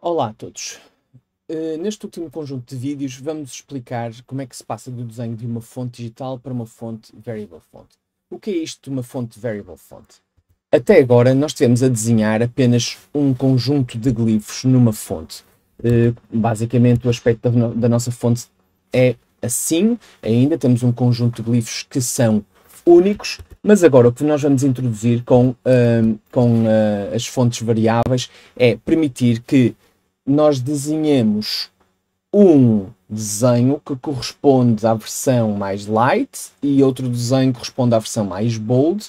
Olá a todos. Uh, neste último conjunto de vídeos vamos explicar como é que se passa do desenho de uma fonte digital para uma fonte variable font. O que é isto de uma fonte variable font? Até agora nós tivemos a desenhar apenas um conjunto de glifos numa fonte. Uh, basicamente o aspecto da, da nossa fonte é assim, ainda temos um conjunto de glifos que são únicos, mas agora o que nós vamos introduzir com, uh, com as fontes variáveis é permitir que nós desenhamos um desenho que corresponde à versão mais light e outro desenho que corresponde à versão mais bold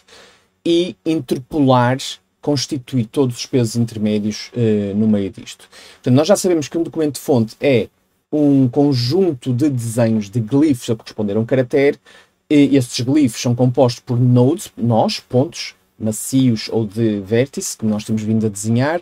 e interpolar constitui todos os pesos intermédios uh, no meio disto. Portanto, nós já sabemos que um documento de fonte é um conjunto de desenhos de glifos a corresponder a um caractere. E estes glifos são compostos por nodes, nós, pontos macios ou de vértice, que nós temos vindo a desenhar,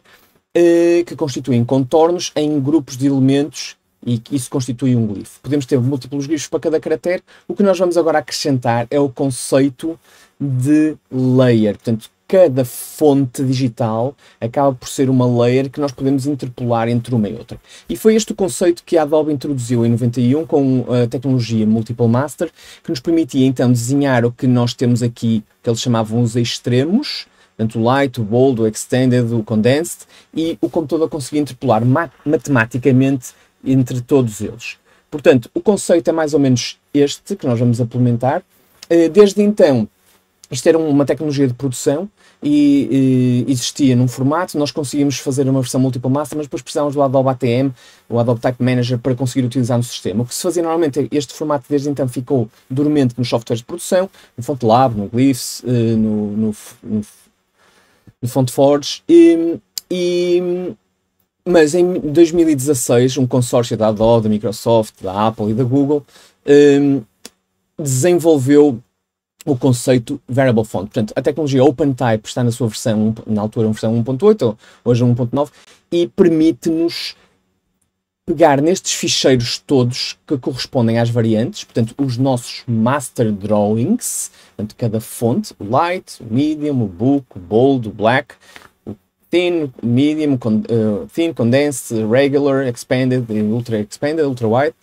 eh, que constituem contornos em grupos de elementos e que isso constitui um glifo. Podemos ter múltiplos glifos para cada caractere. O que nós vamos agora acrescentar é o conceito de layer. Portanto, cada fonte digital acaba por ser uma layer que nós podemos interpolar entre uma e outra. E foi este o conceito que a Adobe introduziu em 91 com eh, a tecnologia Multiple Master, que nos permitia então desenhar o que nós temos aqui, que eles chamavam os extremos, Portanto, o light, o bold, o extended, o condensed, e o computador conseguia interpolar ma matematicamente entre todos eles. Portanto, o conceito é mais ou menos este que nós vamos implementar. Eh, desde então, isto era uma tecnologia de produção e, e, existia num formato, nós conseguíamos fazer uma versão múltipla massa, mas depois precisávamos do Adobe ATM, o Adobe Type Manager, para conseguir utilizar no sistema. O que se fazia normalmente, é, este formato desde então ficou dormente nos softwares de produção, no FontLab, no Glyphs, eh, no, no, no de FontForge. E, e, mas em 2016, um consórcio da Adobe, da Microsoft, da Apple e da Google um, desenvolveu o conceito Variable Font. Portanto, a tecnologia OpenType está na sua versão, na altura, uma versão 1.8, hoje 1.9, e permite-nos pegar nestes ficheiros todos que correspondem às variantes, portanto, os nossos master drawings, portanto, cada fonte, o light, o medium, o book, o bold, o black, o thin, medium, con uh, thin, condensed, regular, expanded, eh, ultra expanded, ultra wide,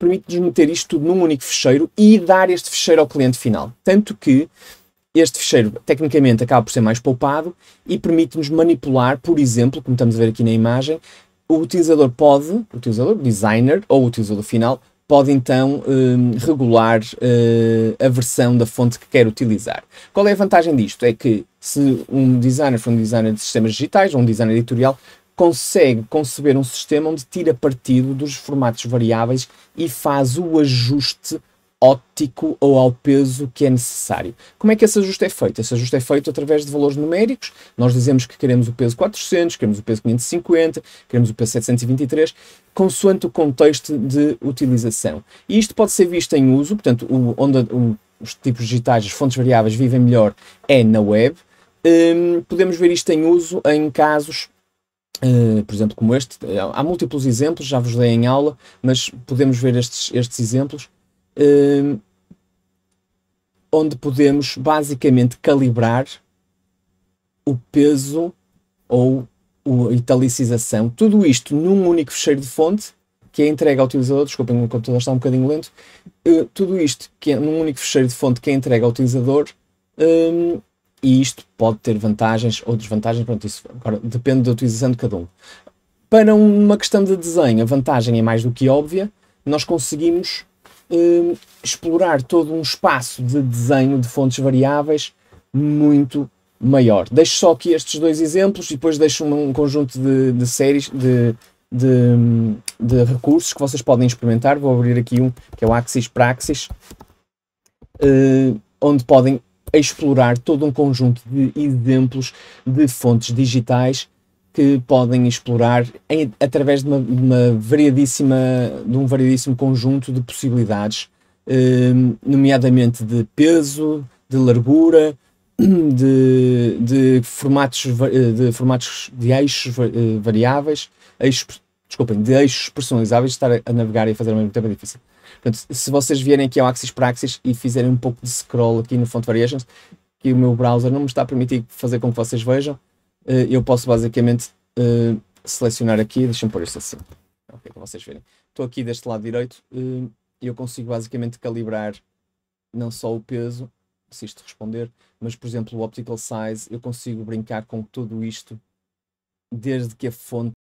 permite-nos meter isto tudo num único ficheiro e dar este ficheiro ao cliente final. Tanto que este ficheiro tecnicamente acaba por ser mais poupado e permite-nos manipular, por exemplo, como estamos a ver aqui na imagem, o utilizador pode, o utilizador, designer ou o utilizador final, pode então hum, regular eh, a versão da fonte que quer utilizar. Qual é a vantagem disto? É que se um designer for um designer de sistemas digitais ou um designer editorial, consegue conceber um sistema onde tira partido dos formatos variáveis e faz o ajuste óptico ou ao peso que é necessário. Como é que esse ajuste é feito? Esse ajuste é feito através de valores numéricos. Nós dizemos que queremos o peso 400, queremos o peso 550, queremos o peso 723, consoante o contexto de utilização. E isto pode ser visto em uso, portanto, o, onde o, os tipos digitais, as fontes variáveis vivem melhor é na web. Hum, podemos ver isto em uso em casos Uh, por exemplo, como este, há múltiplos exemplos, já vos dei em aula, mas podemos ver estes, estes exemplos Hum, onde podemos basicamente calibrar o peso ou a italicização, tudo isto num único fecheiro de fonte que é entregue ao utilizador, desculpem, o computador está um bocadinho lento, uh, tudo isto que é num único fecheiro de fonte que é entregue ao utilizador um, e isto pode ter vantagens ou desvantagens, pronto, isso agora depende da utilização de cada um. Para uma questão de desenho, a vantagem é mais do que óbvia, nós conseguimos eh, explorar todo um espaço de desenho de fontes variáveis muito maior. Deixo só aqui estes dois exemplos e depois deixo um conjunto de, de séries, de, de, de, recursos que vocês podem experimentar. Vou abrir aqui um que é o Axis Praxis, eh, onde podem explorar todo um conjunto de exemplos de fontes digitais que podem explorar em, através de, uma, de, uma variadíssima, de um variadíssimo conjunto de possibilidades, eh, nomeadamente de peso, de largura, hum, de, de, formatos, eh, de formatos de eixos eh, variáveis, eixos, desculpem, de eixos personalizáveis, estar a navegar e fazer ao mesmo tempo é difícil. Portanto, se vocês vierem aqui ao Axis Praxis e fizerem um pouco de scroll aqui no Font Variations, que o meu browser não me está a permitir fazer com que vocês vejam, eh, eu posso basicamente uh, selecionar aqui, deixem me pôr isto assim, para vocês verem. Estou aqui deste lado direito e uh, eu consigo basicamente calibrar não só o peso, se isto responder, mas por exemplo o optical size, eu consigo brincar com tudo isto desde que a fonte